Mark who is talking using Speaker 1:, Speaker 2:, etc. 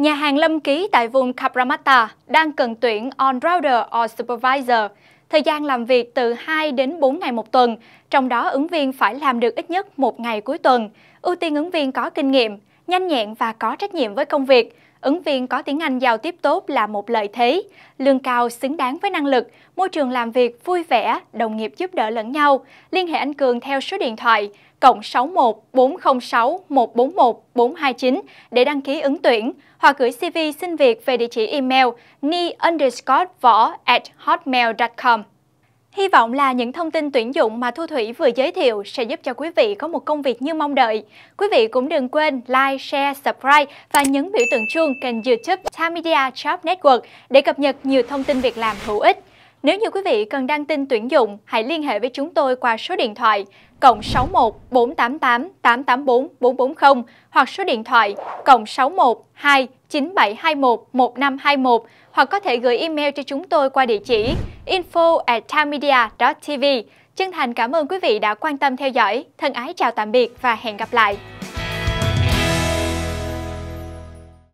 Speaker 1: Nhà hàng Lâm Ký tại vùng Cabramatta đang cần tuyển on-rounder or supervisor, thời gian làm việc từ 2 đến 4 ngày một tuần, trong đó ứng viên phải làm được ít nhất một ngày cuối tuần, ưu tiên ứng viên có kinh nghiệm, nhanh nhẹn và có trách nhiệm với công việc, Ứng viên có tiếng Anh giao tiếp tốt là một lợi thế, lương cao xứng đáng với năng lực, môi trường làm việc vui vẻ, đồng nghiệp giúp đỡ lẫn nhau. Liên hệ anh Cường theo số điện thoại cộng 61 406 141 429 để đăng ký ứng tuyển hoặc gửi CV xin việc về địa chỉ email ni underscore võ at hotmail.com. Hy vọng là những thông tin tuyển dụng mà Thu Thủy vừa giới thiệu sẽ giúp cho quý vị có một công việc như mong đợi. Quý vị cũng đừng quên like, share, subscribe và nhấn biểu tượng chuông kênh youtube Time Media Job Network để cập nhật nhiều thông tin việc làm hữu ích. Nếu như quý vị cần đăng tin tuyển dụng, hãy liên hệ với chúng tôi qua số điện thoại cộng 61 488 884 440 hoặc số điện thoại cộng 61 2 9721 1521 hoặc có thể gửi email cho chúng tôi qua địa chỉ info tv Chân thành cảm ơn quý vị đã quan tâm theo dõi. Thân ái chào tạm biệt và hẹn gặp lại.